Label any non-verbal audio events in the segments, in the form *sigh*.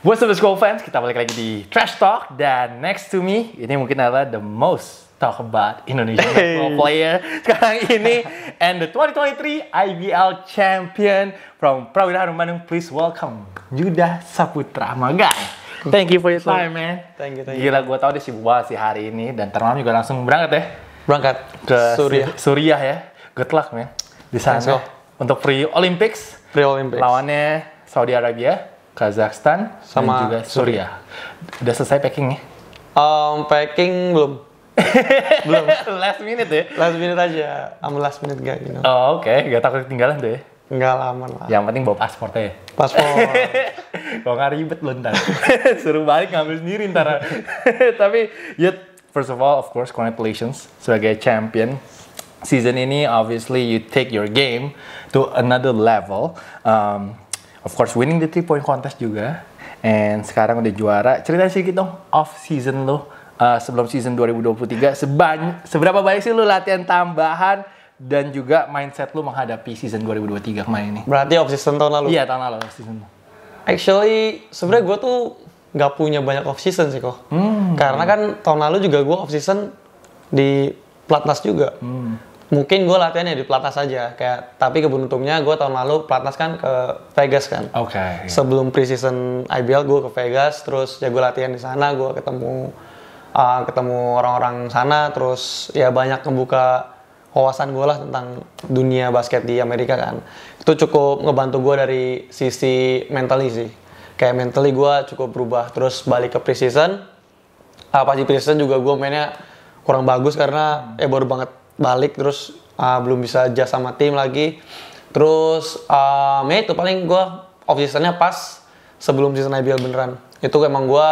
What's up, school fans? Kita balik lagi di Trash Talk dan next to me ini mungkin adalah the most talk about Indonesian hey. player *laughs* sekarang ini and the 2023 IBL champion from Prawira Harum Bandung. Please welcome Yuda Saputra Magang. Thank you for your time, man. Thank you, thank you. Gila, gue tau dia sibuk banget sih hari ini dan terlalu juga langsung berangkat ya. Berangkat ke Suriah. Suriah ya. Good luck, man. Di sana untuk pre Olympics. Pre Olympics. Lawannya Saudi Arabia. Kazakhstan, sama dan juga Suriah. Udah selesai ya? Um, packing belum. *laughs* belum. last minute ya? Last minute aja. I'm last minute guy, you know. Oh, oke. Okay. Gak takut ketinggalan tuh ya? Enggak lama lah. Yang penting bawa paspornya ya? Paspor. *laughs* Kok nggak ribet loh, ntar. *laughs* Suruh balik ngambil sendiri ntar. Tapi, ya, first of all, of course, congratulations sebagai champion season ini obviously you take your game to another level. Um, of course winning the three point contest juga and sekarang udah juara cerita sedikit dong off season lo uh, eh, sebelum season 2023 sebanyak seberapa banyak sih lo latihan tambahan dan juga mindset lu menghadapi season 2023 kemarin ini. Berarti off season tahun lalu? Iya tahun lalu off season. Actually sebenarnya gue tuh nggak punya banyak off season sih kok. Hmm. Karena kan tahun lalu juga gue off season di platnas juga. Hmm mungkin gue latihannya di pelatnas aja kayak tapi keberuntungnya gue tahun lalu pelatnas kan ke Vegas kan oke okay, iya. sebelum preseason IBL gue ke Vegas terus ya gue latihan di sana gue ketemu uh, ketemu orang-orang sana terus ya banyak membuka wawasan gue lah tentang dunia basket di Amerika kan itu cukup ngebantu gue dari sisi mentally sih kayak mentally gue cukup berubah terus balik ke preseason uh, pas di preseason juga gue mainnya kurang bagus karena hmm. eh baru banget balik terus uh, belum bisa jasa sama tim lagi terus um, ya itu paling gue off seasonnya pas sebelum season IBL beneran itu emang gue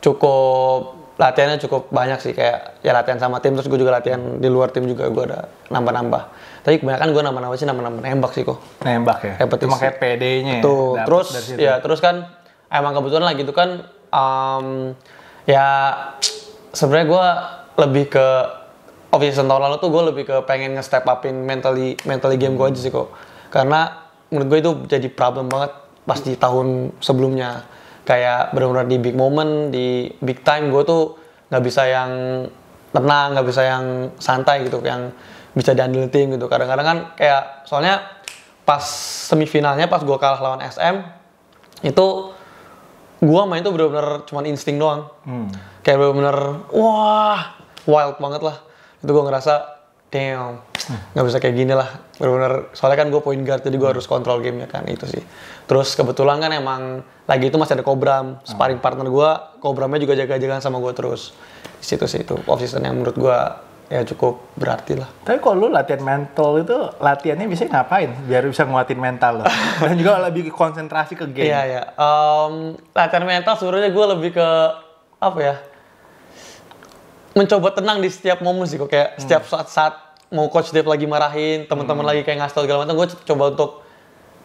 cukup latihannya cukup banyak sih kayak ya latihan sama tim terus gue juga latihan di luar tim juga gue ada nambah-nambah tapi kebanyakan gue nambah-nambah sih nambah-nambah nembak sih kok nembak ya Hepatis cuma kayak PD-nya tuh ya, terus ya terus kan emang kebetulan lagi itu kan um, ya sebenarnya gue lebih ke off tahun lalu tuh gue lebih ke pengen nge-step upin mentally mentally game gue aja sih kok karena menurut gue itu jadi problem banget pas di tahun sebelumnya kayak benar-benar di big moment di big time gue tuh nggak bisa yang tenang nggak bisa yang santai gitu yang bisa diandel tim gitu kadang-kadang kan kayak soalnya pas semifinalnya pas gue kalah lawan SM itu gue main tuh bener-bener cuman insting doang hmm. kayak bener-bener wah wild banget lah itu gue ngerasa damn nggak bisa kayak gini lah benar-benar soalnya kan gue point guard jadi gue harus kontrol gamenya kan itu sih terus kebetulan kan emang lagi itu masih ada kobram sparring hmm. partner gue kobramnya juga jaga-jagaan sama gue terus di situ sih itu off yang menurut gue ya cukup berarti lah. Tapi kalau lu latihan mental itu latihannya bisa ngapain biar bisa nguatin mental lo dan juga lebih konsentrasi ke game. Iya iya. Um, latihan mental sebenarnya gue lebih ke apa ya? mencoba tenang di setiap momen sih kok kayak hmm. setiap saat saat mau coach dia lagi marahin teman-teman hmm. lagi kayak ngasih tau segala macam gue coba untuk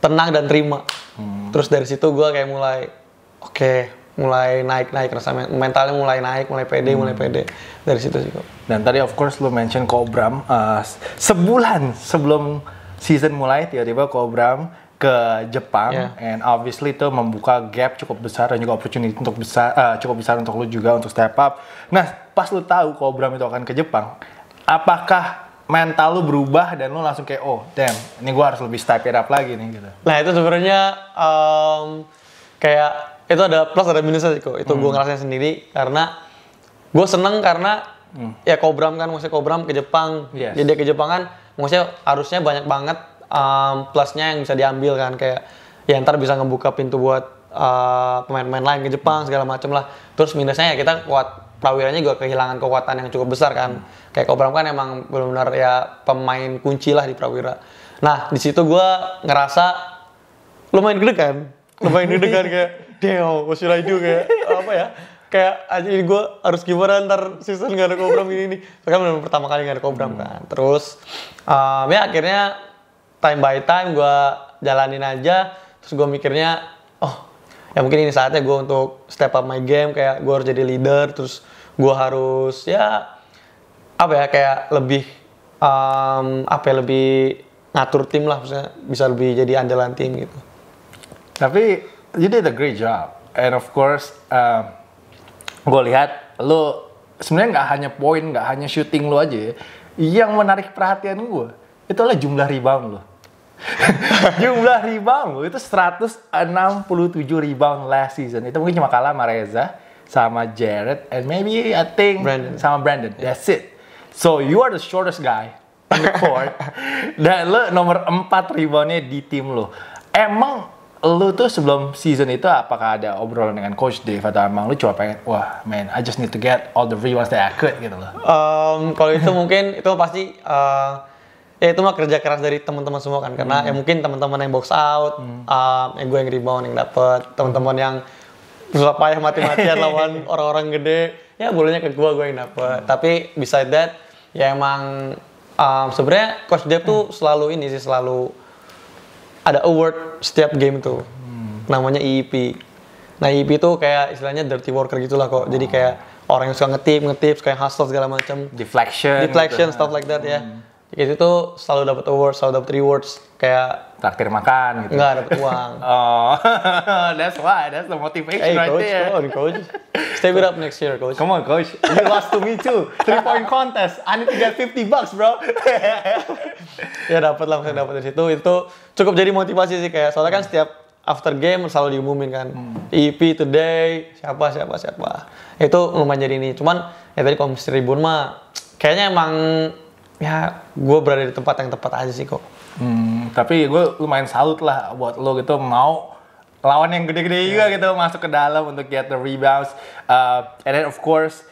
tenang dan terima hmm. terus dari situ gue kayak mulai oke okay, mulai naik naik rasa mentalnya mulai naik mulai pede hmm. mulai pede dari situ sih kok dan tadi of course lo mention Kobram uh, sebulan sebelum season mulai tiba-tiba Kobram ke Jepang yeah. and obviously itu membuka gap cukup besar dan juga opportunity untuk besar uh, eh, cukup besar untuk lu juga untuk step up. Nah, pas lu tahu kalau Bram itu akan ke Jepang, apakah mental lu berubah dan lu langsung kayak oh damn ini gua harus lebih step it up lagi nih gitu nah itu sebenarnya um, kayak itu ada plus ada minusnya sih kok itu hmm. gue ngerasain sendiri karena gue seneng karena hmm. ya kobram kan maksudnya kobram ke Jepang yes. jadi ke Jepang kan maksudnya harusnya banyak banget um, plusnya yang bisa diambil kan kayak ya ntar bisa ngebuka pintu buat eh, pemain-pemain uh, lain ke Jepang segala macem lah terus minusnya ya kita kuat Prawiranya juga kehilangan kekuatan yang cukup besar kan. Hmm. Kayak Kobram kan emang benar-benar ya pemain kunci lah di Prawira. Nah, di situ gue ngerasa lumayan gede kan. Lumayan gede kan kayak, Deo, what should I Kayak, apa ya? Kayak, aja gue harus gimana ntar season gak ada Kobram nih, ini. Kan benar pertama kali gak ada Kobram hmm. kan. Terus, um, ya akhirnya time by time gue jalanin aja. Terus gue mikirnya, oh ya mungkin ini saatnya gue untuk step up my game kayak gue harus jadi leader terus gue harus ya apa ya kayak lebih um, apa ya lebih ngatur tim lah bisa bisa lebih jadi andalan tim gitu. Tapi you did a great job and of course uh, gue lihat lo sebenarnya nggak hanya poin nggak hanya shooting lo aja ya. yang menarik perhatian gue itu adalah jumlah rebound lo. *laughs* jumlah rebound lo itu 167 rebound last season itu mungkin cuma kalah sama Reza sama Jared, and maybe I think Brandon. sama Brandon. Yeah. That's it. So you are the shortest guy on the court. *laughs* Dan lo nomor 4 reboundnya di tim lo. Emang lo tuh sebelum season itu apakah ada obrolan dengan coach Dave atau emang lo cuma pengen wah man I just need to get all the rebounds that I could gitu loh. Um, kalau itu *laughs* mungkin itu pasti uh, ya itu mah kerja keras dari teman-teman semua kan karena mm. ya mungkin teman-teman yang box out, mm. uh, yang gue yang rebound yang dapet, teman-teman yang susah payah mati-matian lawan *laughs* orang-orang gede ya bolanya ke gua gua yang dapet hmm. tapi beside that ya emang um, sebenarnya coach Dev tuh hmm. selalu ini sih selalu ada award setiap game tuh hmm. namanya EEP nah EEP tuh kayak istilahnya dirty worker gitulah kok jadi oh. kayak orang yang suka ngetip ngetip suka yang hustle segala macam deflection deflection gitu. stuff like that ya. hmm. ya itu itu selalu dapat award, selalu dapat rewards kayak traktir makan gitu. Enggak dapat uang. *laughs* oh, *laughs* that's why, that's the motivation hey, right coach, there. Come on, coach. Stay with up next year, coach. Come on, coach. You lost to me too. Three point contest. I need to get 50 bucks, bro. *laughs* ya dapat lah, maksudnya dapat dari situ. Itu cukup jadi motivasi sih kayak soalnya kan hmm. setiap after game selalu diumumin kan hmm. EP today siapa siapa siapa itu lumayan jadi ini cuman ya tadi komisi tribun mah kayaknya emang ya gue berada di tempat yang tepat aja sih kok. Hmm, tapi gue lumayan salut lah buat lo gitu mau lawan yang gede-gede yeah. juga ya. gitu masuk ke dalam untuk get the rebounds. Uh, and then of course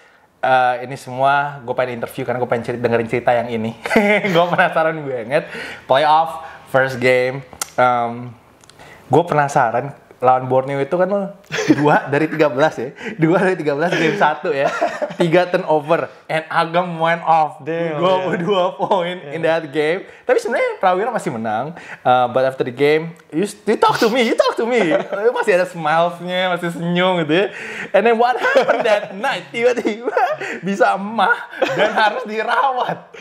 uh, ini semua gue pengen interview karena gue pengen cerita, dengerin cerita yang ini. *laughs* gue penasaran banget playoff first game. Um, gue penasaran lawan Borneo itu kan dua dari 13 ya. dua dari 13 game satu ya. tiga turnover and Agam went off. Damn, Gue yeah. 2 poin yeah. in that game. Tapi sebenarnya Prawira masih menang. Uh, but after the game, you, you talk to me, you talk to me. *laughs* masih ada smiles-nya, masih senyum gitu ya. And then what happened that night? Tiba-tiba bisa emah dan harus dirawat.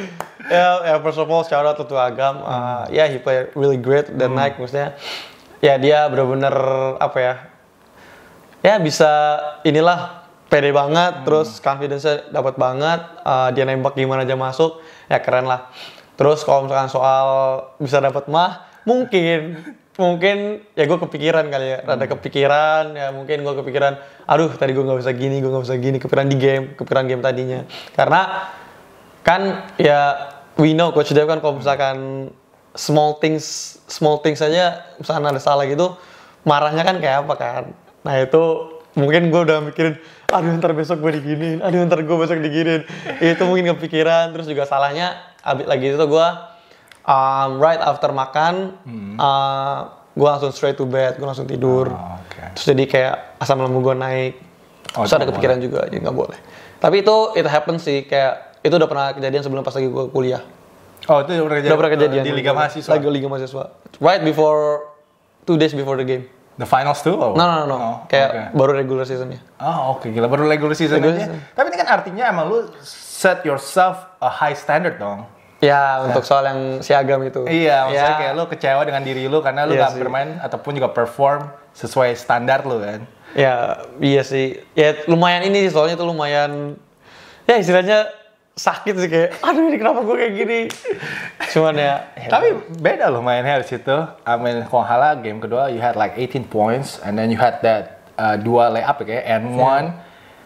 Yeah, yeah, first of all, shout out to Agam. Uh, yeah, he played really great that mm. night. Maksudnya, ya dia bener-bener apa ya ya bisa inilah pede banget hmm. terus confidence dapat banget uh, dia nembak gimana aja masuk ya keren lah terus kalau misalkan soal bisa dapat mah mungkin mungkin ya gue kepikiran kali ya rada hmm. kepikiran ya mungkin gue kepikiran aduh tadi gue nggak bisa gini gue nggak bisa gini kepikiran di game kepikiran game tadinya karena kan ya we know coach Dev kan kalau misalkan small things small things saja misalnya ada salah gitu marahnya kan kayak apa kan nah itu mungkin gue udah mikirin aduh ntar besok gue diginiin aduh ntar gue besok diginin itu mungkin kepikiran terus juga salahnya abis lagi itu gue um, right after makan hmm. uh, gue langsung straight to bed gue langsung tidur oh, ah, okay. terus jadi kayak asam lambung gue naik oh, terus ada kepikiran boleh. juga jadi ya nggak boleh tapi itu it happen sih kayak itu udah pernah kejadian sebelum pas lagi gue kuliah Oh itu udah kejadian. Udah pernah kejadian. Di Liga Mahasiswa. Lagi Liga Mahasiswa. Right before two days before the game. The finals too? Or? No, no, no. no. Oh, kayak okay. baru regular season season-nya. Oh, oke okay, gila baru regular season regular aja. Season. Tapi ini kan artinya emang lu set yourself a high standard dong. Ya, untuk soal yang siagam itu. Iya, maksudnya ya. kayak lu kecewa dengan diri lu karena lu iya gak sih. bermain ataupun juga perform sesuai standar lu kan. Ya, iya sih. Ya lumayan ini sih soalnya itu lumayan ya istilahnya sakit sih kayak aduh ini kenapa gue kayak gini cuman ya, ya tapi beda loh main di situ. I mean Kohala game kedua you had like 18 points and then you had that uh, dua layup ya kayak and yeah. one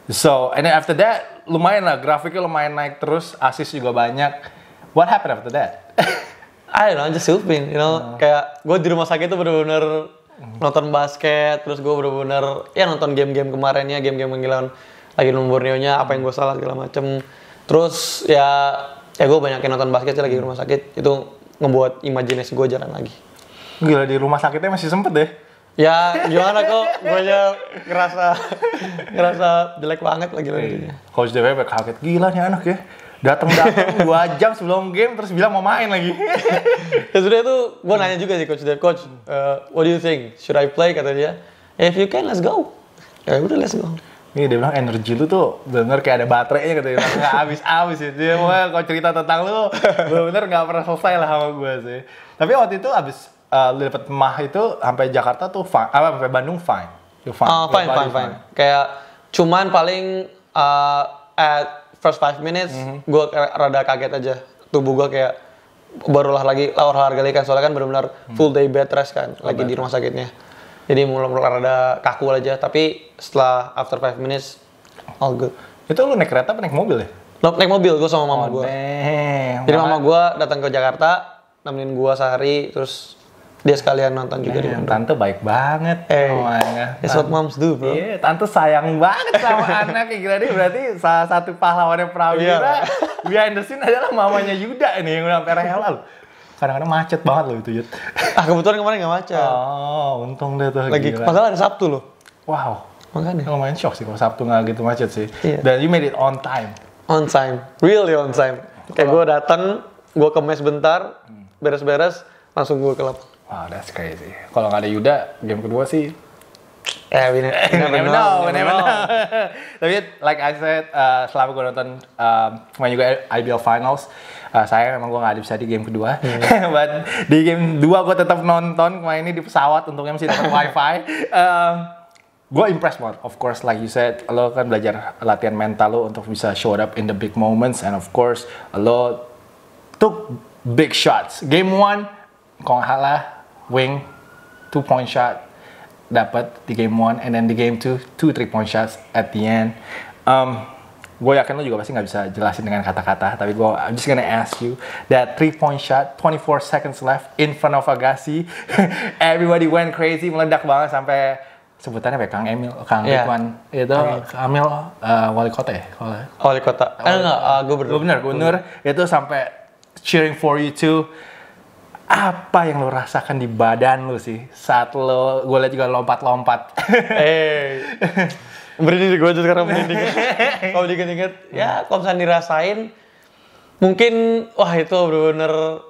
so and then after that lumayan lah grafiknya lumayan naik terus asis juga banyak what happened after that *laughs* I don't know just hooping you know uh. kayak gue di rumah sakit tuh bener-bener hmm. nonton basket terus gue bener-bener ya nonton game-game kemarinnya game-game menggilaan lagi nomor nya apa yang gue salah segala macem terus ya ya gue banyak nonton basket sih lagi di rumah sakit itu ngebuat imajinasi gue jalan lagi gila di rumah sakitnya masih sempet deh ya gimana kok gue aja ngerasa *laughs* ngerasa jelek banget lagi lagi iya. coach DWP kaget gila nih anak ya datang datang *laughs* dua jam sebelum game terus bilang mau main lagi *laughs* ya sudah itu gue nanya juga sih coach Dev coach uh, what do you think should I play kata dia if you can let's go ya udah let's go ini iya, dia bilang energi lu tuh bener kayak ada baterainya gitu ya. nggak habis habis sih dia mau kalau cerita tentang lu bener gak pernah selesai lah sama gue sih tapi waktu itu abis uh, eh, lu dapet mah itu sampai Jakarta tuh fine apa sampai Bandung fine fine oh, fine, fine, fine, fine kayak cuman paling uh, at first five minutes mm -hmm. gue rada kaget aja tubuh gue kayak barulah lagi lah olahraga lagi kan soalnya kan benar-benar mhm. full day bed rest kan lagi di rumah sakitnya jadi mulai mulai ada kaku aja tapi setelah after 5 minutes all good itu lu naik kereta apa naik mobil ya Lo naik mobil gue sama mama oh, gue jadi mama gue datang ke Jakarta nemenin gue sehari terus dia sekalian nonton juga di Bandung. Tante baik banget. Eh, namanya. That's what moms do, bro. Iya, yeah, tante sayang banget sama *laughs* anak. kira-kira dia berarti salah satu pahlawannya Prawira. Yeah. Behind the scene adalah mamanya Yuda ini yang udah sampai rela kadang-kadang macet banget loh itu Yud. ah kebetulan kemarin gak macet oh untung deh tuh lagi gila. padahal hari Sabtu loh wow makanya lumayan shock sih kalau Sabtu gak gitu macet sih iya. dan you made it on time on time really on time kayak gue datang gue ke mes bentar beres-beres langsung gue ke lapangan wow that's crazy kalau gak ada Yuda game kedua sih Yeah, we, never, Tapi like I said, uh, eh, selama gue nonton eh, main juga IBL Finals, uh, eh, saya memang gue nggak bisa di game kedua. Hmm. *laughs* But di game dua gue tetap nonton kemarin ini di pesawat untuknya masih dapat wifi. Um, *laughs* gue impressed banget. Of course, like you said, lo kan belajar latihan mental lo untuk bisa show up in the big moments, and of course, lo took big shots. Game one, kalau kalah, wing, two point shot, dapat di game 1 and then di game 2 two three point shots at the end um, gue yakin lo juga pasti nggak bisa jelasin dengan kata-kata tapi gue I'm just gonna ask you that three point shot 24 seconds left in front of Agassi *laughs* everybody went crazy meledak banget sampai sebutannya apa ya, Kang Emil Kang yeah. Ridwan itu Kang Emil uh, wali kota ya wali, wali kota enggak eh, uh, gubernur gubernur gubernur itu sampai cheering for you too apa yang lo rasakan di badan lo sih saat lo gue liat juga lompat-lompat *laughs* eh berhenti gue aja sekarang merinding *laughs* kalau diinget-inget ya kalau misalnya dirasain mungkin wah itu bener-bener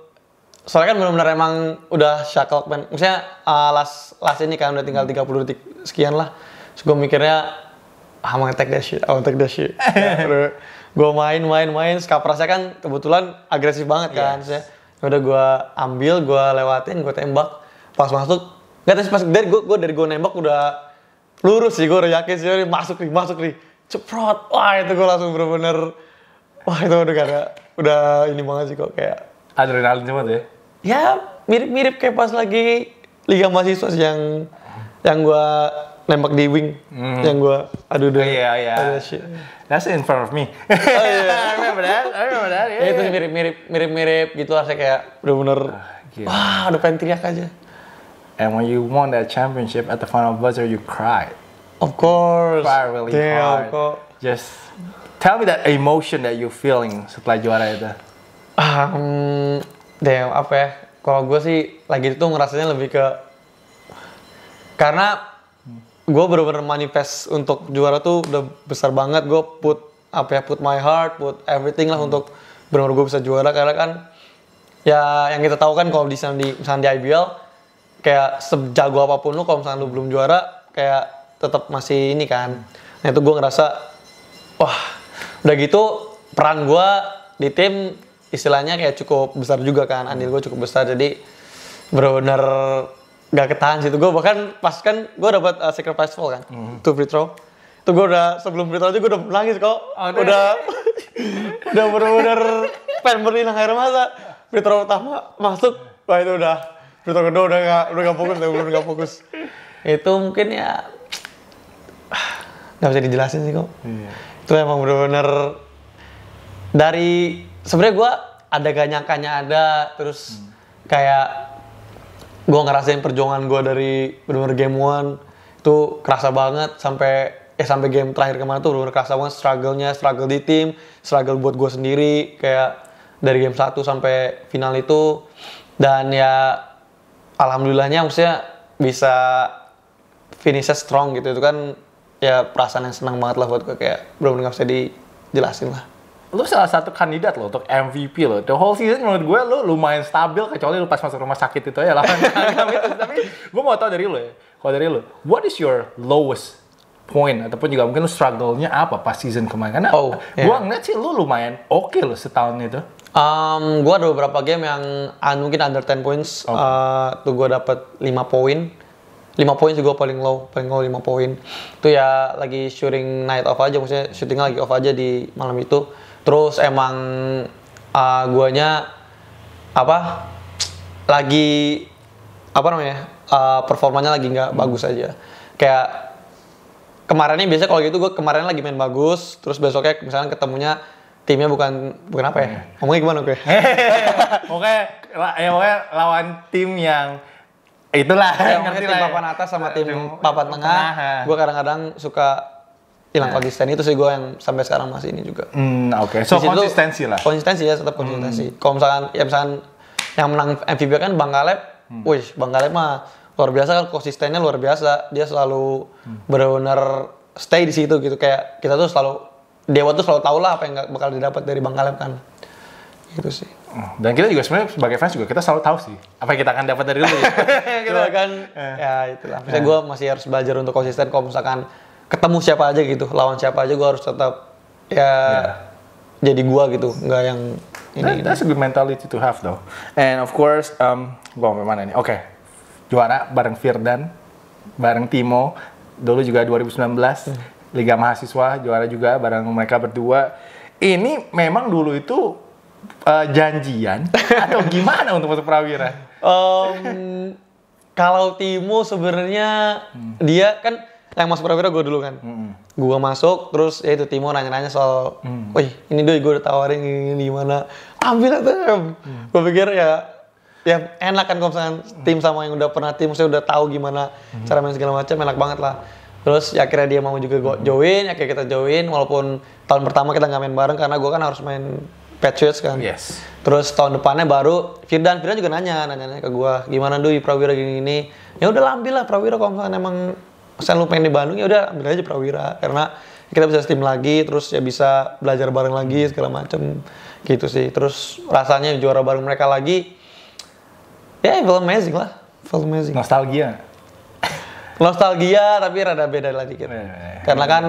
soalnya kan bener-bener emang udah shackle man maksudnya uh, ah, last last ini kan udah tinggal hmm. tiga puluh detik sekian lah terus gue mikirnya ah mau attack that shit mau attack that shit *laughs* gue main main main skaprasnya kan kebetulan agresif banget kan yes udah gue ambil gue lewatin gue tembak pas masuk nggak tahu pas dari gue, gue dari gue nembak udah lurus sih gue udah yakin sih masuk nih masuk nih ceprot wah itu gue langsung bener-bener wah itu udah gak udah ini banget sih kok kayak adrenalin cuma ya ya mirip-mirip kayak pas lagi liga mahasiswa sih yang yang gue nembak di wing mm. yang gue aduh deh. Iya iya. That's in front of me. *laughs* oh, iya. I *laughs* remember that. I remember that. Yeah, ya, itu mirip mirip mirip mirip gitulah saya kayak bener-bener. Uh, wah, udah pengen teriak aja. And when you won that championship at the final buzzer, you cried. Of course. cry cried really Damn, hard. Kok. Just tell me that emotion that you feeling setelah juara itu. Um, damn, apa ya? Kalau gue sih lagi itu ngerasanya lebih ke karena gue bener-bener manifest untuk juara tuh udah besar banget gue put apa ya put my heart put everything lah hmm. untuk bener-bener gue bisa juara karena kan ya yang kita tahu kan kalau di di misalnya di IBL kayak sejago apapun lu kalau misalnya lu belum juara kayak tetap masih ini kan nah itu gue ngerasa wah udah gitu peran gue di tim istilahnya kayak cukup besar juga kan andil gue cukup besar jadi benar-benar nggak ketahan sih itu gue bahkan pas kan gue dapat uh, sacrifice fall kan mm. tuh free throw itu gue udah sebelum free throw aja gue udah nangis kok oh, udah *laughs* udah bener-bener pengen berlinang air mata free throw pertama masuk wah itu udah free throw kedua udah gak udah nggak fokus udah bener gak fokus itu mungkin ya nggak bisa dijelasin sih kok iya. itu emang bener-bener dari sebenarnya gue ada gak nyangkanya ada terus hmm. kayak gue ngerasain perjuangan gue dari bener-bener game one itu kerasa banget sampai eh sampai game terakhir kemarin tuh bener-bener kerasa banget struggle-nya struggle di tim struggle buat gue sendiri kayak dari game satu sampai final itu dan ya alhamdulillahnya maksudnya bisa finishnya strong gitu itu kan ya perasaan yang senang banget lah buat gue kayak belum bener nggak bisa dijelasin lah lu salah satu kandidat lo untuk MVP lo. The whole season menurut gue lu lumayan stabil kecuali lu pas masuk rumah sakit itu ya lah. *laughs* Tapi gue mau tau dari lu ya. Kalau dari lu, what is your lowest point ataupun juga mungkin lu struggle-nya apa pas season kemarin? Karena oh, yeah. gue iya. ngeliat sih lu lumayan oke okay lo setahun itu. Um, gue ada beberapa game yang uh, mungkin under 10 points. Okay. Oh. Uh, tuh gue dapet 5 poin. 5 poin sih gue paling low, paling low 5 poin. Itu ya lagi shooting night off aja, maksudnya shooting lagi off aja di malam itu terus emang uh, guanya apa lagi apa namanya uh, performanya lagi nggak bagus aja kayak kemarinnya biasanya kalau gitu gue kemarin lagi main bagus terus besoknya misalnya ketemunya timnya bukan bukan apa ya hmm. *laughs* ngomongnya gimana gue *laughs* oke ya pokoknya lawan tim yang itulah yang ngerti tim lah. Ya. papan atas sama tim, tim papan tengah, tengah. gue kadang-kadang suka hilang yeah. konsisten itu sih gue yang sampai sekarang masih ini juga. Mm, oke. Okay. So Disitu, konsistensi lah. Konsistensi ya tetap hmm. konsistensi. Mm. Kalau misalkan ya misalkan yang menang MVP kan Bang Galep, mm. wih Bang Galep mah luar biasa kan konsistennya luar biasa. Dia selalu mm. benar-benar stay di situ gitu kayak kita tuh selalu dewa tuh selalu tau lah apa yang bakal didapat dari Bang Galep kan gitu sih. Hmm. Dan kita juga sebenarnya sebagai fans juga kita selalu tahu sih apa yang kita akan dapat dari lu. kita *laughs* gitu. iya kan eh. ya itulah. Misalnya eh. gue masih harus belajar untuk konsisten kalau misalkan ketemu siapa aja gitu lawan siapa aja gue harus tetap ya yeah. jadi gue gitu nggak yang ini, That, that's a good mentality to have though and of course um, gue mau mana nih oke okay. juara bareng Firdan bareng Timo dulu juga 2019 hmm. Liga Mahasiswa juara juga bareng mereka berdua ini memang dulu itu uh, janjian *laughs* atau gimana untuk masuk prawira um, kalau Timo sebenarnya hmm. dia kan yang masuk prawira gue dulu kan. Mm. Gue masuk terus ya itu Timo nanya-nanya soal, mm. wih ini doi gue ditawarin tawarin ini, gimana, ambil aja Mm. Gue pikir ya ya enak kan kalau misalkan mm. tim sama yang udah pernah tim saya udah tahu gimana mm. cara main segala macam enak banget lah. Terus ya akhirnya dia mau juga gue mm-hmm. join, akhirnya kita join walaupun tahun pertama kita nggak main bareng karena gue kan harus main Patriots kan. Yes. Terus tahun depannya baru Firdan Firdan juga nanya nanya, -nanya ke gue gimana dulu prawira gini gini. Ya udah ambil lah prawira kalau misalkan emang misalnya lu pengen di Bandung ya udah ambil aja prawira karena kita bisa steam lagi terus ya bisa belajar bareng lagi hmm. segala macem gitu sih terus rasanya juara bareng mereka lagi ya yeah, film amazing lah film amazing nostalgia nostalgia tapi rada beda lagi dikit yeah, yeah, karena eh. kan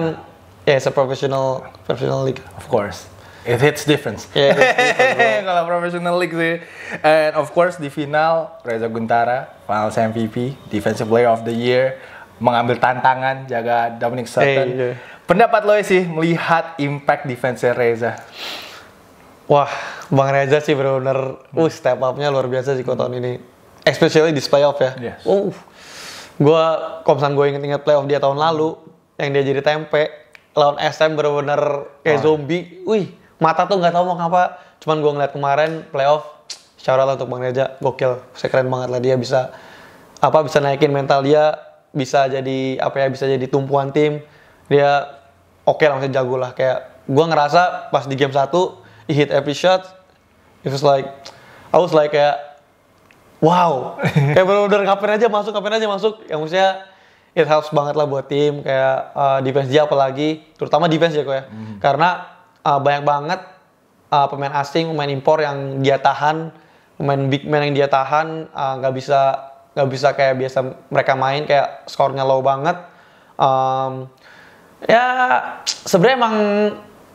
ya yeah, professional professional league of course It hits difference. Yeah, difference *laughs* Kalau professional league sih. And of course di final Reza Guntara, final MVP, defensive player of the year, mengambil tantangan jaga Dominic Sutton. Hey, iya. yeah. Pendapat lo sih melihat impact defense Reza? Wah, Bang Reza sih benar-benar hmm. uh, step up-nya luar biasa sih hmm. tahun ini. Especially di playoff ya. Yes. Uh, gue komsan gue inget-inget playoff dia tahun lalu hmm. yang dia jadi tempe lawan SM benar-benar kayak oh. zombie. Wih, mata tuh nggak tahu mau ngapa. Cuman gue ngeliat kemarin playoff secara untuk Bang Reza, gokil. Saya keren banget lah dia bisa apa bisa naikin mental dia bisa jadi apa ya bisa jadi tumpuan tim dia oke okay lah jago lah kayak gue ngerasa pas di game satu he hit every shot it was like I was like kayak wow *laughs* kayak baru udah ngapain aja masuk ngapain aja masuk yang maksudnya it helps banget lah buat tim kayak uh, defense dia apalagi terutama defense ya kok ya hmm. karena uh, banyak banget uh, pemain asing pemain impor yang dia tahan pemain big man yang dia tahan uh, nggak uh, bisa nggak bisa kayak biasa mereka main kayak skornya low banget um, ya sebenarnya emang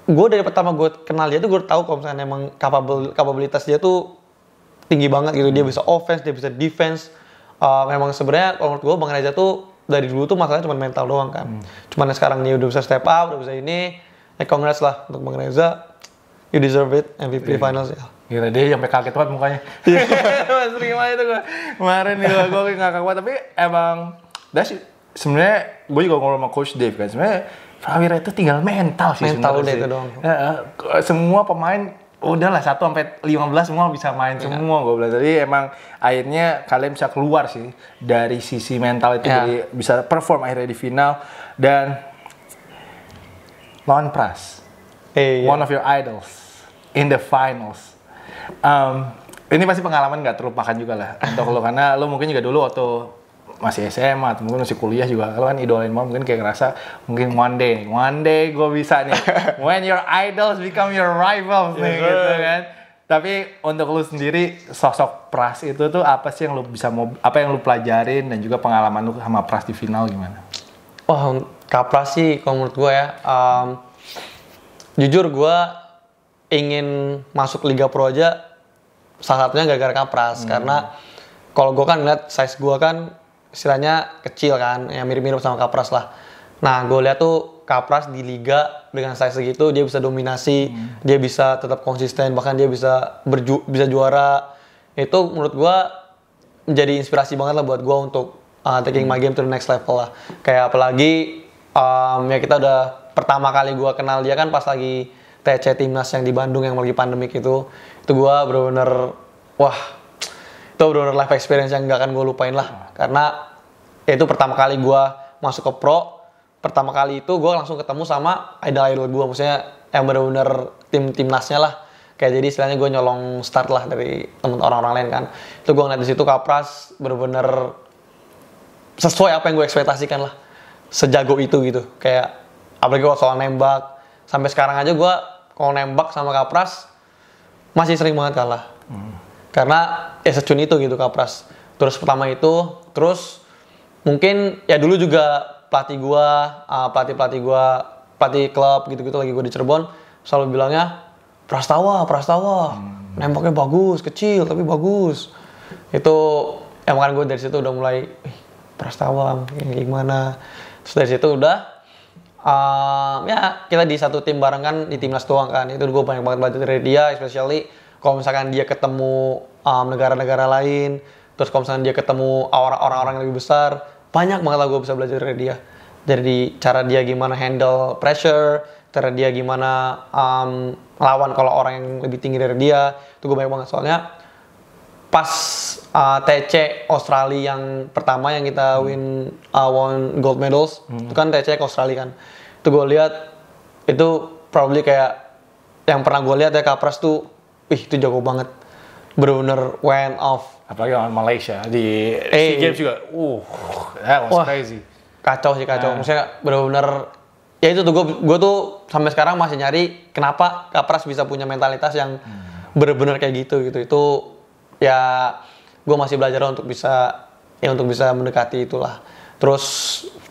gue dari pertama gue kenal dia tuh gue tahu kalau misalnya emang kapabil, kapabilitas dia tuh tinggi banget gitu dia hmm. bisa offense dia bisa defense uh, memang sebenarnya kalau menurut gue bang Reza tuh dari dulu tuh masalahnya cuma mental doang kan hmm. cuman sekarang dia udah bisa step up udah bisa ini ya congrats lah untuk bang Reza you deserve it MVP yeah. finals ya Gila dia sampai kaget banget mukanya. Iya. *laughs* Mas Rima itu gue kemarin gue kayak ngakak kaget tapi emang sih sebenarnya gue juga ngobrol sama coach Dave kan sebenarnya Prawira itu tinggal mental sih mental udah itu doang. Ya, semua pemain lah satu sampai 15 semua bisa main yeah. semua gue bilang jadi emang akhirnya kalian bisa keluar sih dari sisi mental itu yeah. jadi bisa perform akhirnya di final dan lawan Pras eh, iya. yeah. one of your idols in the finals um, ini pasti pengalaman nggak terlupakan juga lah untuk lo karena lo mungkin juga dulu waktu masih SMA atau mungkin masih kuliah juga lo kan idolin mom mungkin kayak ngerasa mungkin one day nih one day gue bisa nih *laughs* when your idols become your rivals nih yeah, gitu kan tapi untuk lu sendiri sosok Pras itu tuh apa sih yang lu bisa mau apa yang lu pelajarin dan juga pengalaman lu sama Pras di final gimana? Oh, Kak Pras sih kalau menurut gue ya um, jujur gue ingin masuk Liga Pro aja salah satunya gara-gara kapras hmm. karena kalau gue kan ngeliat size gue kan istilahnya kecil kan yang mirip-mirip sama kapras lah nah gue lihat tuh kapras di liga dengan size segitu dia bisa dominasi hmm. dia bisa tetap konsisten bahkan dia bisa berju bisa juara itu menurut gue menjadi inspirasi banget lah buat gue untuk uh, taking hmm. my game to the next level lah kayak apalagi um, ya kita udah pertama kali gue kenal dia kan pas lagi TC Timnas yang di Bandung yang lagi pandemik itu itu gue bener-bener wah itu bener-bener life experience yang gak akan gue lupain lah karena ya itu pertama kali gue masuk ke pro pertama kali itu gue langsung ketemu sama idol-idol gue maksudnya yang bener-bener tim timnasnya lah kayak jadi istilahnya gue nyolong start lah dari temen orang-orang lain kan itu gue ngeliat di situ kapras bener-bener sesuai apa yang gue ekspektasikan lah sejago itu gitu kayak apalagi kalau soal nembak sampai sekarang aja gue kalau nembak sama Kapras masih sering banget kalah. Hmm. Karena ya secun itu gitu Kapras. Terus pertama itu, terus mungkin ya dulu juga pelatih gua, uh, pelatih-pelatih gua, pelatih klub gitu-gitu lagi gua di Cirebon selalu bilangnya Prastawa, Prastawa. Hmm. Nembaknya bagus, kecil tapi bagus. Itu emang ya, kan gua dari situ udah mulai Prastawa gimana. Terus dari situ udah um, ya kita di satu tim bareng kan di timnas tuang kan itu gue banyak banget belajar dari dia especially kalau misalkan dia ketemu negara ehm, negara-negara lain terus kalau misalkan dia ketemu orang-orang yang lebih besar banyak banget lah gue bisa belajar dari dia dari cara dia gimana handle pressure cara dia gimana um, lawan kalau orang yang lebih tinggi dari dia itu gue banyak banget soalnya pas uh, eh, TC Australia yang pertama yang kita win uh, won gold medals hmm. itu kan TC ke Australia kan itu gue lihat itu probably kayak yang pernah gue lihat ya Kapras tuh ih itu jago banget bener-bener went off apalagi lawan Malaysia di eh, SEA Games juga uh that was wah, crazy kacau sih kacau nah. maksudnya bener-bener ya itu tuh gue gue tuh sampai sekarang masih nyari kenapa Kapras bisa punya mentalitas yang hmm. bener-bener kayak gitu gitu itu ya gue masih belajar untuk bisa ya untuk bisa mendekati itulah terus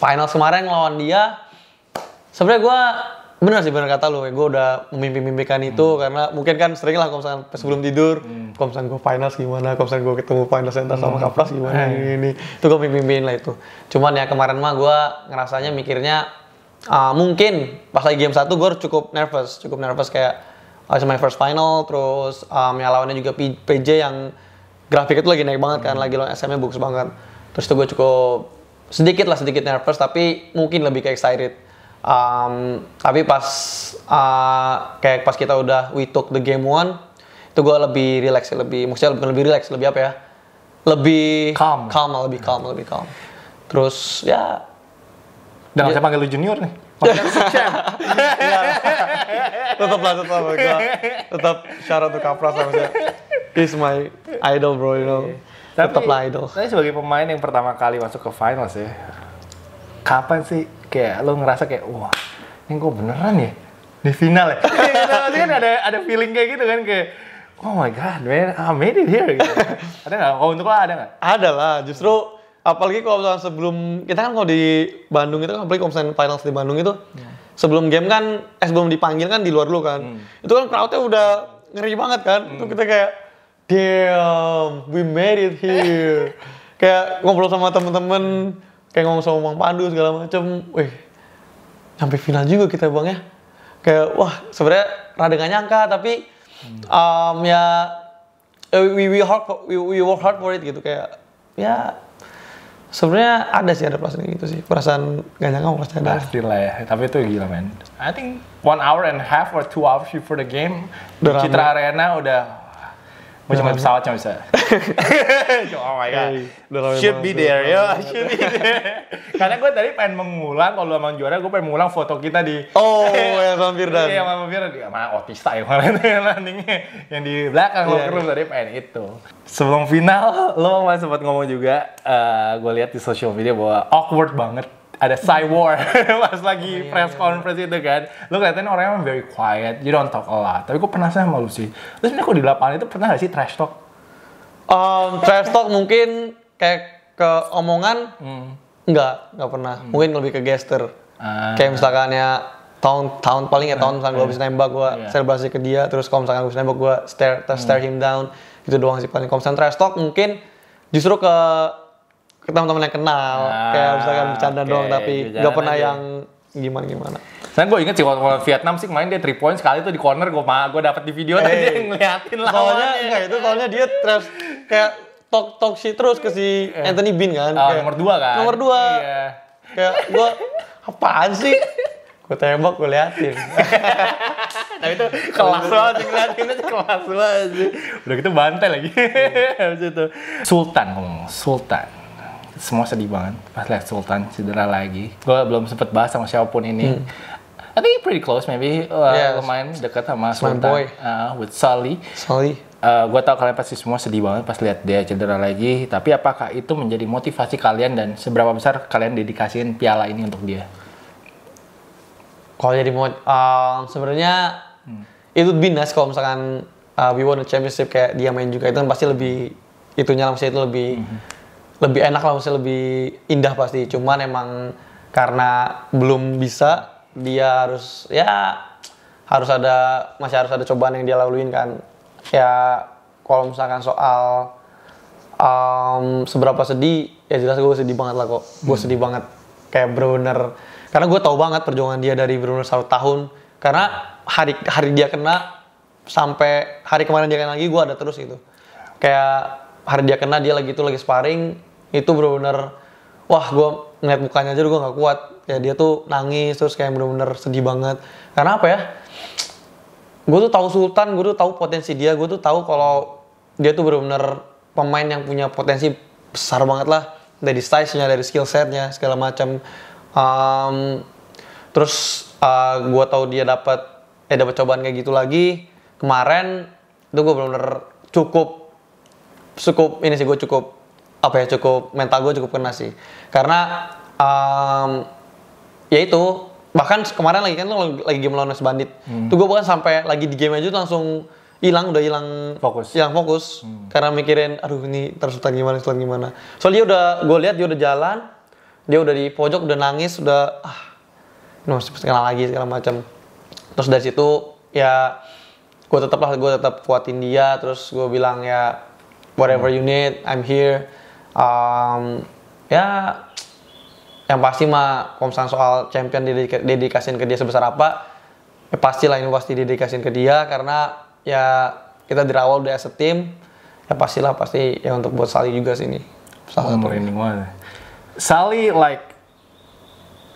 final kemarin lawan dia sebenarnya gue benar sih benar kata lu gue udah memimpi-mimpikan hmm. itu karena mungkin kan sering lah kalau misalkan sebelum tidur hmm. kalau misalkan gue finals gimana kalau misalkan gue ketemu final center sama hmm. kapras gimana hmm. ini, ini itu gue mimpiin lah itu cuman ya kemarin mah gue ngerasanya mikirnya uh, mungkin pas lagi game satu gue cukup nervous cukup nervous kayak uh, ah, my first final terus um, ya lawannya juga PJ yang grafik itu lagi naik banget kan hmm. lagi lo SM-nya bagus banget terus itu gue cukup sedikit lah sedikit nervous tapi mungkin lebih kayak excited Um, tapi pas uh, kayak pas kita udah we took the game one, itu gue lebih relax, lebih maksudnya lebih, lebih relax, lebih apa ya? Lebih calm, calm, lebih calm, hmm. lebih calm. Terus ya. Dan saya panggil lu junior nih. *laughs* Iya. tetap lah tetap gue tetap syarat untuk kapras sama saya he's my idol bro you know tetap lah idol tapi sebagai pemain yang pertama kali masuk ke finals ya kapan sih kayak lo ngerasa kayak wah ini kok beneran ya di final ya pasti *laughs* kan ada ada feeling kayak gitu kan kayak oh my god man I made it here gitu. *laughs* ada nggak oh untuk lo ada nggak ada lah justru apalagi kalau misalnya sebelum kita kan kalau di Bandung itu kan, apalagi kalau misalnya finals di Bandung itu hmm. sebelum game kan eh sebelum dipanggil kan di luar dulu kan hmm. itu kan crowdnya udah ngeri banget kan hmm. itu kita kayak damn we made it here *laughs* kayak ngobrol sama temen-temen kayak ngomong sama Bang Pandu segala macem wih sampai final juga kita Bang ya kayak wah sebenarnya rada gak nyangka tapi um, ya eh, we we work we, we work hard for it gitu kayak ya sebenarnya ada sih ada perasaan gitu sih perasaan gak nyangka perasaan pasti lah ya tapi itu gila men I think one hour and a half or two hours before the game Citra Arena udah Gue cuma pesawat cuma bisa. *laughs* oh my god. Hey, should be there, yo. Should be there. Karena gue tadi pengen mengulang kalau emang juara gue pengen mengulang foto kita di Oh, ya vampir dan. Iya, sama vampir Ya, mana otista ya kemarin landingnya *laughs* yang di belakang yeah. lo iya. tadi pengen itu. Sebelum final *laughs* lo sempat ngomong juga uh, eh, gue lihat di social media bahwa awkward banget ada side iya. War *laughs* pas lagi oh, iya, press iya, conference iya. itu kan. Lu kelihatan orangnya very quiet, you don't talk a lot. Tapi gue pernah sama lu sih. Terus sebenernya kok di lapangan itu pernah gak sih trash talk? Um, trash talk mungkin kayak ke omongan, hmm. enggak, enggak pernah. Hmm. Mungkin lebih ke gesture. Uh, kayak misalkan ya tahun tahun paling ya tahun ah, misalkan gue habis iya. nembak gue yeah. selebrasi ke dia terus kalau misalkan gue habis nembak gue stare stare hmm. him down gitu doang sih paling kalau misalkan trash talk mungkin justru ke ke teman-teman yang kenal ah, kayak misalkan bercanda okay, doang tapi nggak pernah aja. yang gimana gimana. Saya gue inget sih kalau Vietnam sih main dia three point sekali tuh di corner gue mah gue dapet di video hey, tadi eh, yang ngeliatin lah. Soalnya enggak itu soalnya dia terus kayak talk talk sih terus ke si eh. Anthony Bean kan. Oh, kayak, nomor dua kan. Nomor dua. Iya. Kayak gue apaan sih? gue tembak gue liatin. *laughs* Tapi itu kelas banget ngeliatin itu kelas banget sih. Udah gitu bantai lagi. Iya. *laughs* Habis itu Sultan ngomong Sultan semua sedih banget pas lihat Sultan cedera lagi gue belum sempet bahas sama siapapun ini hmm. I think pretty close, maybe uh, yeah, lumayan dekat sama Sultan boy. Uh, with Sally. Sally. Uh, gue tau kalian pasti semua sedih banget pas lihat dia cedera lagi. Tapi apakah itu menjadi motivasi kalian dan seberapa besar kalian dedikasiin piala ini untuk dia? Kalau jadi uh, sebenarnya hmm. itu binas kalau misalkan uh, we won the championship kayak dia main juga itu kan pasti lebih itunya lah saya itu lebih -hmm lebih enak lah maksudnya lebih indah pasti cuman emang karena belum bisa dia harus ya harus ada masih harus ada cobaan yang dia laluin kan ya kalau misalkan soal um, seberapa sedih ya jelas gue sedih banget lah kok gue hmm. sedih banget kayak bener-bener karena gue tahu banget perjuangan dia dari bener-bener satu tahun karena hari hari dia kena sampai hari kemarin dia kena lagi gue ada terus gitu kayak hari dia kena dia lagi itu lagi sparring itu bener-bener wah gue ngeliat mukanya aja gue nggak kuat ya dia tuh nangis terus kayak bener-bener sedih banget karena apa ya gue tuh tahu Sultan gue tuh tahu potensi dia gue tuh tahu kalau dia tuh bener-bener pemain yang punya potensi besar banget lah dari size-nya dari skill setnya segala macam um, terus uh, eh, gue tahu dia dapat eh dapat cobaan kayak gitu lagi kemarin itu gue bener-bener cukup cukup ini sih gue cukup apa ya cukup mental gue cukup kena sih karena um, ya itu bahkan kemarin lagi kan lo lagi game lawan Bandit hmm. tuh gue bahkan sampai lagi di game aja tuh langsung hilang udah hilang fokus hilang fokus hmm. karena mikirin aduh ini terus gimana terus gimana soalnya dia udah gue lihat dia udah jalan dia udah di pojok udah nangis udah ah ini masih kenal lagi segala macam terus dari situ ya gue tetap lah gue tetap kuatin dia terus gue bilang ya whatever hmm. you need I'm here um, ya yang pasti mah komisan soal champion dedikasin ke dia sebesar apa ya pasti lah ini pasti dedikasin ke dia karena ya kita dirawal udah as a team ya pastilah pasti ya untuk buat Sally juga sini salah satu merinding Sali like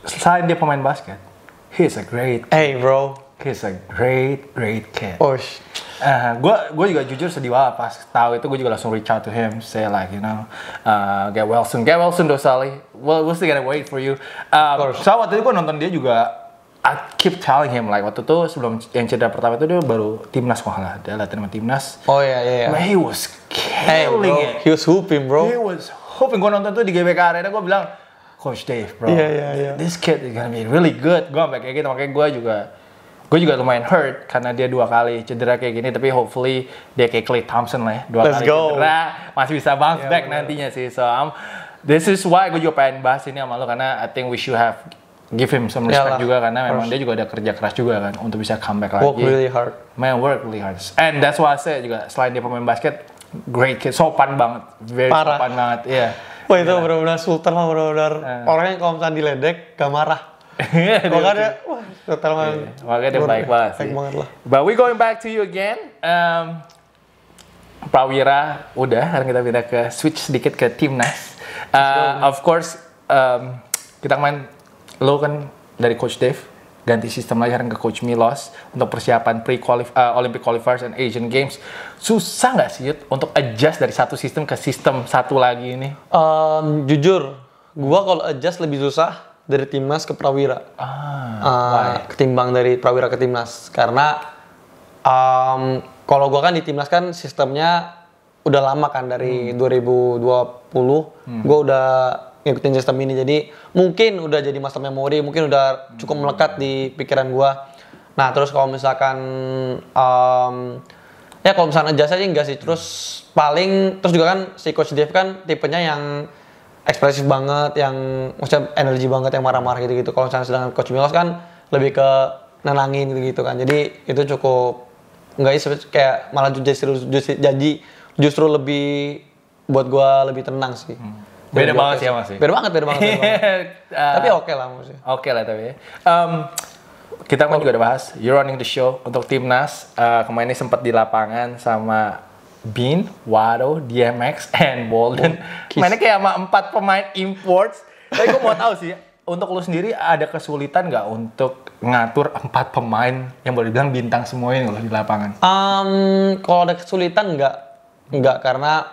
selain dia pemain basket he's a great kid. hey bro he's a great great kid oh Uh, eh, gue juga jujur sedih banget pas tahu itu gue juga langsung reach out to him say like you know uh, get well soon get well soon though Sally well we're still gonna wait for you um, so waktu itu gue nonton dia juga I keep telling him like waktu itu sebelum yang cedera pertama itu dia baru timnas kok lah dia latihan sama timnas oh iya ya iya, iya. he was killing hey, it he was hooping bro he was hooping gue nonton tuh di GBK Arena gue bilang Coach Dave bro yeah, yeah, yeah. this kid is gonna be really good gue sampai kayak gitu makanya gue juga gue juga lumayan hurt karena dia dua kali cedera kayak gini tapi hopefully dia kayak Clay Thompson lah ya dua Let's kali go. cedera masih bisa bounce yeah, back bener. nantinya sih so um, this is why gue juga pengen bahas ini sama lo karena I think we should have give him some respect Yalah, juga karena memang harus. dia juga ada kerja keras juga kan untuk bisa comeback lagi work really hard man work really hard and that's why I say juga selain dia pemain basket great kid sopan banget very Parah. sopan banget iya yeah. Wah itu benar-benar sultan lah benar-benar uh. Eh. orang yang kalau misalnya diledek gak marah ada, *laughs* wah total man yeah, makanya dia baik banget sih. banget lah but we going back to you again um, Prawira udah sekarang kita pindah ke switch sedikit ke timnas uh, of course um, kita main lo kan dari coach Dave ganti sistem lagi sekarang ke coach Milos untuk persiapan pre -qualif uh, Olympic qualifiers and Asian Games susah nggak sih Yud, untuk adjust dari satu sistem ke sistem satu lagi ini um, jujur gua kalau adjust lebih susah dari timnas ke prawira. Ah, uh, ketimbang dari prawira ke timnas karena um, kalau gua kan di timnas kan sistemnya udah lama kan dari hmm. 2020 hmm. gua udah ngikutin sistem ini jadi mungkin udah jadi master memory, mungkin udah cukup melekat di pikiran gua nah terus kalau misalkan um, ya kalau misalkan jasa sih enggak sih terus paling terus juga kan si coach Dave kan tipenya yang ekspresif banget yang maksudnya energi banget yang marah-marah gitu gitu kalau misalnya sedangkan coach Milos kan lebih ke nenangin gitu gitu kan jadi itu cukup nggak sih kayak malah justru justru jadi justru lebih buat gue lebih tenang sih hmm. Beda, banget sih ya masih. Beda banget, beda banget. Beda banget. uh, *laughs* tapi oke okay lah maksudnya. Oke okay lah tapi Um, kita kan oh. juga udah bahas, you're running the show untuk timnas. Uh, kemarin ini sempat di lapangan sama Bean, Waro, DMX, and Walden. Oh, Mainnya kayak sama empat pemain imports. Tapi gue mau tahu sih, untuk lo sendiri ada kesulitan nggak untuk ngatur empat pemain yang boleh bilang bintang semuanya kalau di lapangan? Um, kalau ada kesulitan nggak, nggak karena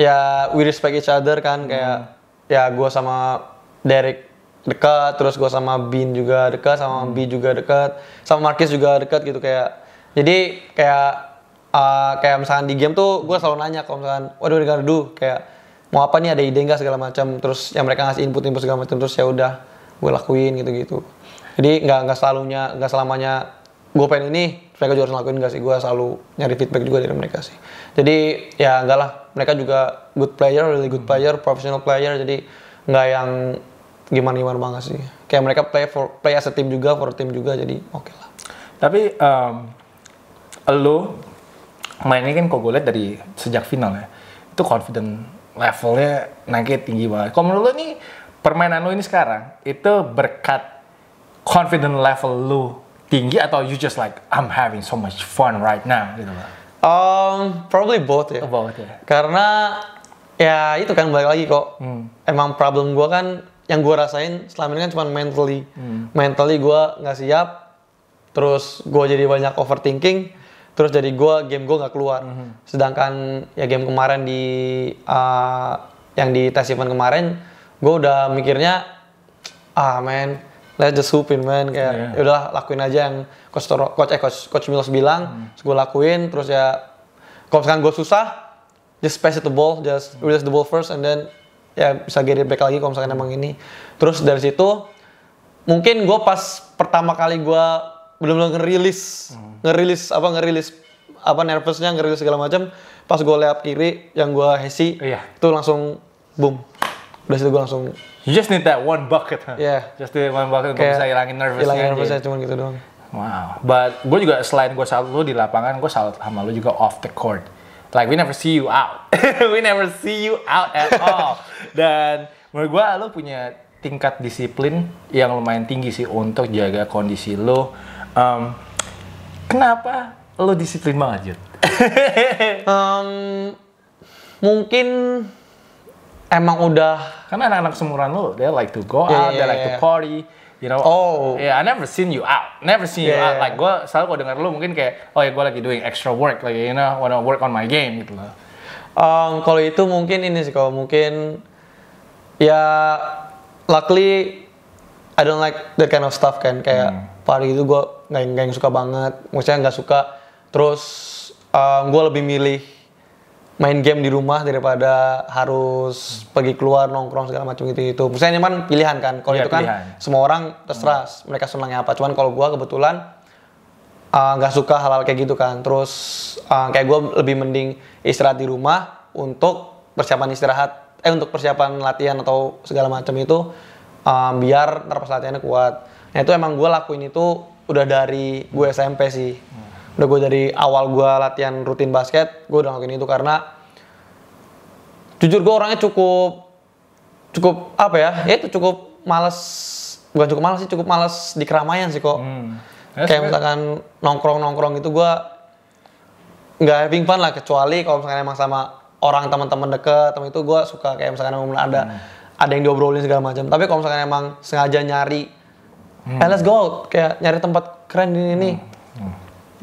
ya we respect each other kan kayak hmm. ya gue sama Derek dekat, terus gue sama Bean juga dekat, sama hmm. B juga dekat, sama Marcus juga dekat gitu kayak. Jadi kayak uh, kayak misalkan di game tuh gue selalu nanya kalau misalkan waduh Ricardo kayak mau apa nih ada ide nggak segala macam terus yang mereka ngasih input input segala macam terus ya udah gue lakuin gitu gitu jadi nggak nggak selalunya nggak selamanya gue pengen ini mereka juga harus lakuin gak sih gue selalu nyari feedback juga dari mereka sih jadi ya enggak lah mereka juga good player really good player professional player jadi nggak yang gimana gimana banget sih kayak mereka play for play as a team juga for a team juga jadi oke okay lah tapi um, lo mainnya kan kok gue lihat dari sejak final ya itu confident levelnya naiknya tinggi banget. Kalau menurut lo nih permainan lo ini sekarang itu berkat confident level lo tinggi atau you just like I'm having so much fun right now gitu loh. Um, probably both ya. Oh, both ya. Karena ya itu kan balik lagi kok. Hmm. Emang problem gue kan yang gue rasain selama ini kan cuma mentally. Hmm. Mentally gue nggak siap. Terus gue jadi banyak overthinking terus dari gue game gue nggak keluar mm -hmm. sedangkan ya game kemarin di uh, yang di tes event kemarin gue udah mikirnya ah man let's just hoop in man kayak yeah. Ya udah lakuin aja yang coach Toro, coach eh coach coach Milos bilang mm. gue lakuin terus ya kalau misalkan gue susah just pass it the ball just mm. release the ball first and then ya bisa get it back lagi kalau misalkan emang ini terus dari situ mungkin gue pas pertama kali gue belum belum ngerilis hmm. ngerilis apa ngerilis apa nervousnya ngerilis segala macam pas gue leap kiri yang gue hesi iya. itu langsung boom udah situ gue langsung you just need that one bucket huh? *laughs* yeah just need one bucket untuk bisa hilangin nervousnya hilangin nervousnya cuma gitu doang wow but gue juga selain gue salut lu di lapangan gue salut sama lu juga off the court like we never see you out *laughs* we never see you out at all *laughs* dan menurut gue lu punya tingkat disiplin yang lumayan tinggi sih untuk jaga kondisi lo Um, kenapa lo disiplin banget, Jud? um, *laughs* mungkin emang udah karena anak-anak semuran lo, they like to go out, yeah, they like yeah. to party. You know, oh, yeah, I never seen you out, never seen yeah. you out. Like gue selalu gue dengar lo mungkin kayak, oh ya gue lagi doing extra work, like you know, wanna work on my game gitu loh. Um, kalau itu mungkin ini sih, kalau mungkin ya luckily I don't like the kind of stuff kan kayak hmm. party itu gue nggak nggak yang suka banget maksudnya nggak suka terus uh, eh, gue lebih milih main game di rumah daripada harus pergi keluar nongkrong segala macam gitu itu maksudnya emang pilihan kan kalau ya, itu kan pilihan. semua orang terserah hmm. mereka senangnya apa cuman kalau gue kebetulan eh, nggak uh, suka hal-hal kayak gitu kan terus uh, kayak gue lebih mending istirahat di rumah untuk persiapan istirahat eh untuk persiapan latihan atau segala macam itu uh, biar terpas latihannya kuat nah itu emang gue lakuin itu udah dari gue SMP sih. Udah gue dari awal gue latihan rutin basket, gue udah ngelakuin itu karena jujur gue orangnya cukup cukup apa ya? Ya itu cukup males bukan cukup males sih, cukup males di keramaian sih kok. Hmm. Ya, kayak misalkan nongkrong-nongkrong itu gue nggak having fun lah kecuali kalau misalkan emang sama orang teman-teman deket temen itu gue suka kayak misalkan ada hmm. ada yang diobrolin segala macam tapi kalau misalkan emang sengaja nyari hmm. let's go kayak nyari tempat keren ini ini hmm. hmm.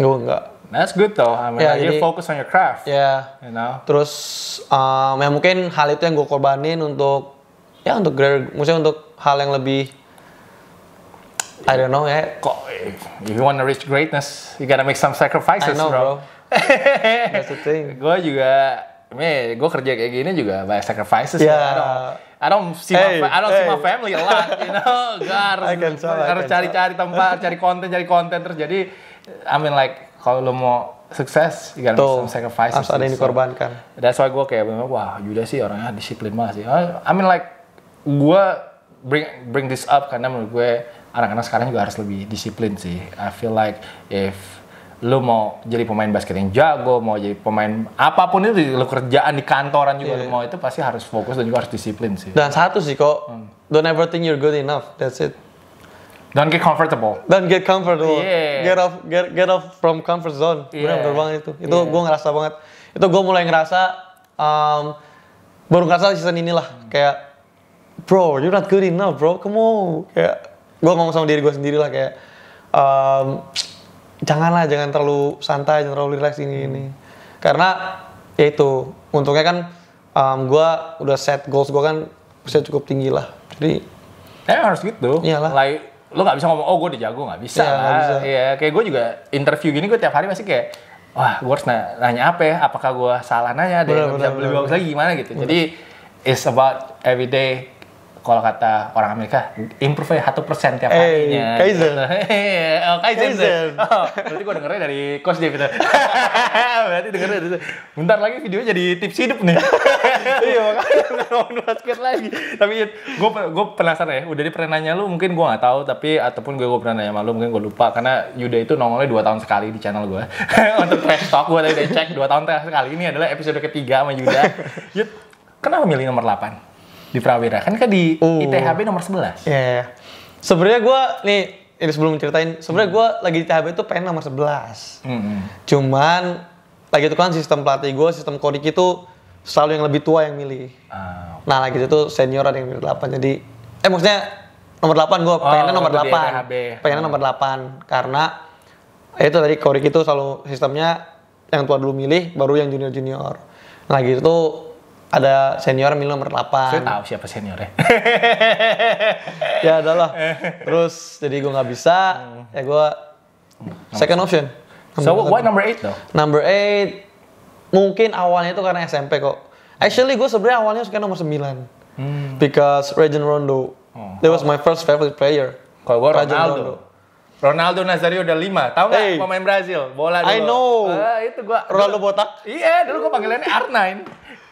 gue enggak. That's good though. I mean, yeah, like jadi, you focus on your craft. Yeah. You know. Terus, um, ya mungkin hal itu yang gue korbanin untuk, ya untuk greater, maksudnya untuk hal yang lebih I don't know ya. Kok if you want to reach greatness, you gotta make some sacrifices, I know, bro. bro. That's the thing. *laughs* Gue juga me, gue kerja kayak gini juga banyak sacrifices. Yeah. Ya. I don't, I don't see hey, my, I don't hey. see my family a lot, you know. *laughs* Gue harus show, harus cari-cari tempat, cari konten, cari konten terus jadi, I mean like kalau lo mau sukses, you gotta Tuh, make some sacrifices. Harus ada gitu. yang dikorbankan. So, that's why gue kayak, wah Yuda sih orangnya disiplin banget sih. Oh, I mean like, gue bring bring this up karena menurut gue anak-anak sekarang juga harus lebih disiplin sih. I feel like if lu mau jadi pemain basket yang jago, mau jadi pemain apapun itu lu kerjaan di kantoran juga yeah. lu iya. mau itu pasti harus fokus dan juga harus disiplin sih. Dan satu sih kok, hmm. don't ever think you're good enough. That's it. Don't get comfortable. Don't get comfortable. Yeah. Get off get get off from comfort zone. Yeah. Benar banget itu. Itu yeah. gue ngerasa banget. Itu gue mulai ngerasa um, baru ngerasa season inilah hmm. kayak bro, you're not good enough, bro. Kamu kayak gue ngomong sama diri gue sendiri lah kayak um, janganlah jangan terlalu santai jangan terlalu relax ini ini karena ya itu untungnya kan um, gue udah set goals gue kan bisa cukup tinggi lah jadi eh harus gitu iyalah like lo nggak bisa ngomong oh gue udah jago nggak bisa Iya, bisa. Iya, kayak gue juga interview gini gue tiap hari masih kayak wah gue harus nanya, apa ya apakah gue salah nanya ada yang bener, bisa lebih bagus lagi gimana gitu bener. jadi it's about everyday kalau kata orang Amerika improve ya satu persen tiap hey, eh, harinya. Kaizen. *laughs* oh Kaizen. Oh, berarti gue dengernya dari Coach David. *laughs* berarti dengernya dari Bentar lagi video jadi tips hidup nih. *laughs* iya makanya ngomongin basket lagi. Tapi gue gue penasaran ya. Udah pernah nanya lu mungkin gue nggak tahu tapi ataupun gue gue pernah nanya sama malu mungkin gue lupa karena Yuda itu nongolnya dua tahun sekali di channel gue untuk trash talk gue tadi cek dua tahun sekali ini adalah episode ketiga sama Yuda. Yud, kenapa milih nomor 8? Di Prawira. Kan kan di uh. Oh. ITHB nomor 11. Iya. Yeah, yeah. Sebenarnya gue nih ini sebelum ceritain, sebenarnya gue lagi di ITHB itu pengen nomor 11. Mm -hmm. Cuman lagi itu kan sistem pelatih gue, sistem kodik itu selalu yang lebih tua yang milih. Ah, okay. Nah lagi itu senior ada yang milih 8, jadi eh maksudnya nomor 8 gue pengennya nomor 8. Pengennya nomor 8 karena itu tadi kodik itu selalu sistemnya yang tua dulu milih, baru yang junior-junior. Nah gitu tuh ada senior Milo nomor 8. Saya tahu siapa seniornya. ya, *laughs* ya adalah. Terus jadi gue nggak bisa, hmm. ya gue second option. Number so what, number 8 though? Number 8 mungkin awalnya itu karena SMP kok. Actually gue sebenarnya awalnya suka nomor 9. Hmm. Because Regen Rondo. Oh. That was my first favorite player. Kalau gue Ronaldo. Rondo. Ronaldo Nazario udah lima, tahu nggak hey. pemain Brazil? Bola dulu. I know. Uh, itu gua Ronaldo botak. Iya, dulu gue panggilannya R9.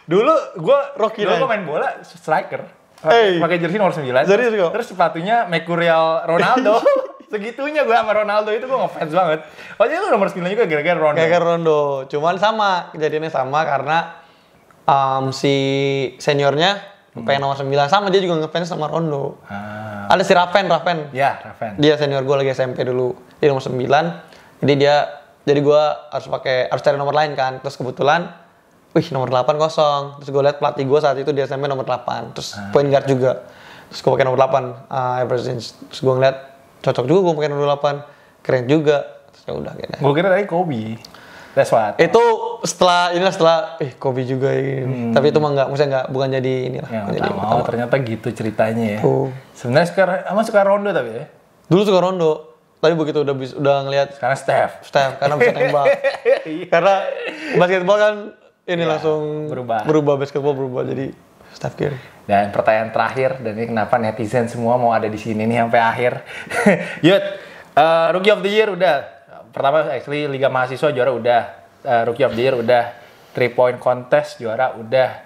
Dulu gue Rocky Dulu gue main bola striker. Hey. Pakai jersey nomor 9. Serius kok. Terus sepatunya Mercurial Ronaldo. *laughs* Segitunya gue sama Ronaldo itu gue ngefans banget. Oh jadi lu nomor 9 juga gara-gara Rondo. Gara-gara Rondo. Cuman sama, kejadiannya sama karena um, si seniornya hmm. pengen nomor 9 sama dia juga ngefans sama ronaldo Ah. Ada si Raven, Raven. Ya, Raven. Dia senior gue lagi SMP dulu. Dia nomor 9. Jadi dia jadi gue harus pakai harus cari nomor lain kan. Terus kebetulan wih nomor 8 kosong terus gue liat pelatih gue saat itu di SMP nomor 8 terus ah. point guard juga terus gue pakai nomor 8 uh, ever since terus gue ngeliat cocok juga gue pakai nomor 8 keren juga terus ya udah kayaknya gue kira dari Kobe That's what. Itu setelah ini setelah eh Kobe juga ini. Hmm. Tapi itu mah enggak maksudnya enggak bukan jadi inilah. Ya, jadi mau, ternyata gitu ceritanya ya. Oh. Sebenarnya suka sama suka rondo tapi ya. Dulu suka rondo. Tapi begitu udah udah ngelihat karena Steph. Steph karena bisa tembak. *laughs* Iya. karena basketball kan ini ya, langsung berubah berubah basketball berubah hmm. jadi staff Curry. Dan pertanyaan terakhir dan ini kenapa netizen semua mau ada di sini nih sampai akhir. *laughs* Yud, uh, Rookie of the Year udah. Pertama actually Liga Mahasiswa juara udah. Uh, Rookie of the Year udah. Three point contest juara udah.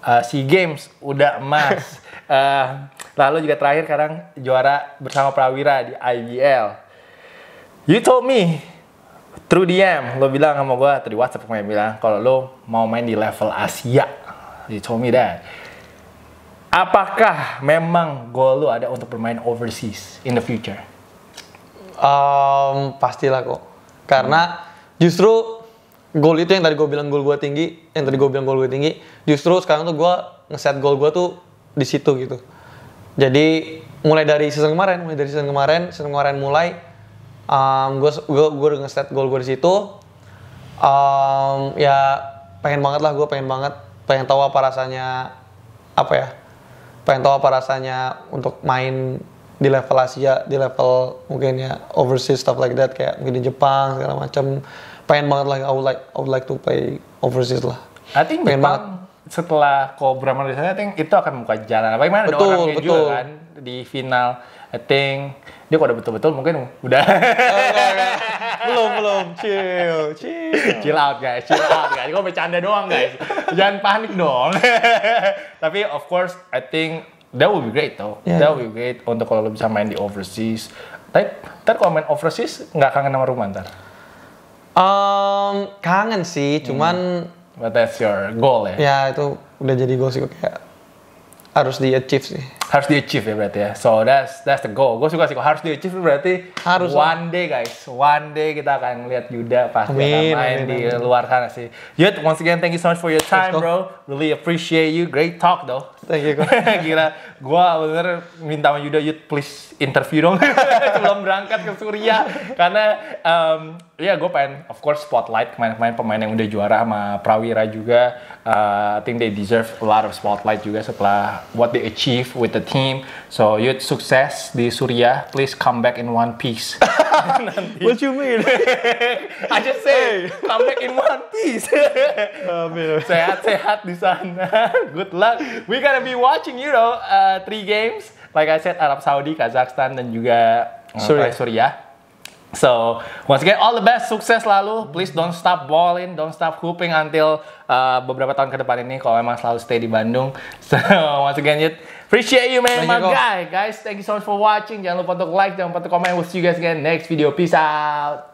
Uh, SEA Games udah emas. uh, *laughs* lalu juga terakhir sekarang juara bersama Prawira di IBL. You told me True DM, lo bilang sama gue, tadi WhatsApp gue bilang, kalau lo mau main di level Asia, di told me Apakah memang goal lo ada untuk bermain overseas in the future? Um, pastilah kok. Karena hmm. justru goal itu yang tadi gue bilang goal gue tinggi, yang tadi gue bilang goal gue tinggi, justru sekarang tuh gue ngeset goal gue tuh di situ gitu. Jadi mulai dari season kemarin, mulai dari season kemarin, season kemarin mulai, um, gue gue gue udah nge-set goal gue di situ um, ya pengen banget lah gue pengen banget pengen tahu apa rasanya apa ya pengen tahu apa rasanya untuk main di level Asia di level mungkin ya overseas stuff like that kayak mungkin di Jepang segala macam pengen banget lah I would like I would like to play overseas lah I think pengen Jepang banget. setelah Cobra di sana I think itu akan buka jalan bagaimana betul, ada orang betul. juga kan di final I think dia kalau udah betul-betul mungkin udah. Oh, belum belum chill chill. chill out guys, chill out guys. Gue bercanda doang guys. Jangan panik dong. *laughs* Tapi of course I think that will be great though. Yeah. That will be great untuk kalau lo bisa main di overseas. Tapi ntar kalau main overseas nggak kangen sama rumah ntar? Um, kangen sih, cuman. Hmm. But that's your goal ya? Ya itu udah jadi goal sih kayak harus di achieve sih harus di achieve ya berarti ya so that's that's the goal gue suka sih harus di achieve berarti harus one day guys one day kita akan lihat Yuda pasti akan main amin, di amin. luar sana sih Yud once again thank you so much for your time bro really appreciate you great talk though Thank you. *laughs* Gila, gue bener minta sama Yuda, Yud please interview dong *laughs* sebelum berangkat ke Suria. Karena um, ya gue pengen, of course spotlight pemain-pemain pemain yang udah juara sama Prawira juga. Uh, I think they deserve a lot of spotlight juga setelah what they achieve with the team. So Yud sukses di Suria, please come back in one piece. *laughs* What you mean? I just say come back in one piece. Sehat-sehat di sana. Good luck. We can gonna be watching, you know, uh, three games. Like I said, Arab Saudi, Kazakhstan, dan juga Suriah. Suriah. So once again, all the best, sukses selalu. Please don't stop balling, don't stop hooping until uh, beberapa tahun ke depan ini kalau emang selalu stay di Bandung. *laughs* So once again, you appreciate you man, my you guy. Guys, thank you so much for watching. Jangan lupa untuk like, dan lupa untuk comment. We'll see you guys again next video. Peace out.